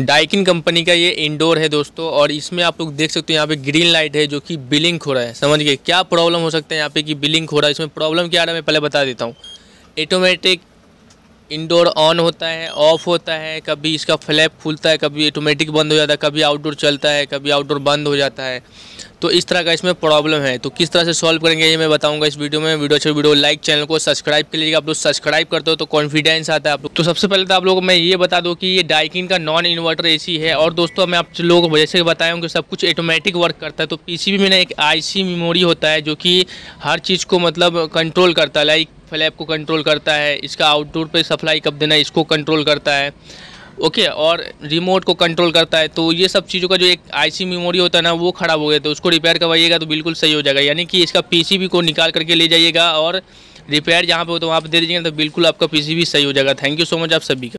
Daikin company का ये indoor है दोस्तों और इसमें आप लोग देख सकते हो यहाँ पे ग्रीन लाइट है जो कि बिलिंग हो रहा है समझ गए क्या प्रॉब्लम हो सकता है यहाँ पे कि बिलिंग हो रहा है इसमें प्रॉब्लम क्या आ रहा है मैं पहले बता देता हूँ ऑटोमेटिक इंडोर ऑन होता है ऑफ होता है कभी इसका फ्लैप खुलता है कभी ऑटोमेटिक बंद हो जाता है कभी आउटडोर चलता है कभी आउटडोर बंद हो जाता है तो इस तरह का इसमें प्रॉब्लम है तो किस तरह से सॉल्व करेंगे ये मैं बताऊंगा इस वीडियो में वीडियो अच्छे वीडियो लाइक चैनल को सब्सक्राइब कर लीजिएगा आप लोग सब्सक्राइब करते हो तो कॉन्फिडेंस आता है आप लोग तो सबसे पहले तो आप लोगों को मैं ये बता दूँ कि ये डाइकिन का नॉन इन्वर्टर ए है और दोस्तों मैं आप लोगों को जैसे बताया हूँ कि सब कुछ ऑटोमेटिक वर्क करता है तो पी में ना एक आई मेमोरी होता है जो कि हर चीज़ को मतलब कंट्रोल करता है लाइक फ्लैप को कंट्रोल करता है इसका आउटडोर पर सप्लाई कब देना इसको कंट्रोल करता है ओके और रिमोट को कंट्रोल करता है तो ये सब चीज़ों का जो एक आईसी मेमोरी होता है ना वो ख़राब हो गया तो उसको रिपेयर करवाइएगा तो बिल्कुल सही हो जाएगा यानी कि इसका पीसीबी को निकाल करके ले जाइएगा और रिपेयर जहाँ पे हो तो वहाँ पे दे दीजिएगा तो बिल्कुल आपका पीसीबी सही हो जाएगा थैंक यू सो मच आप सभी का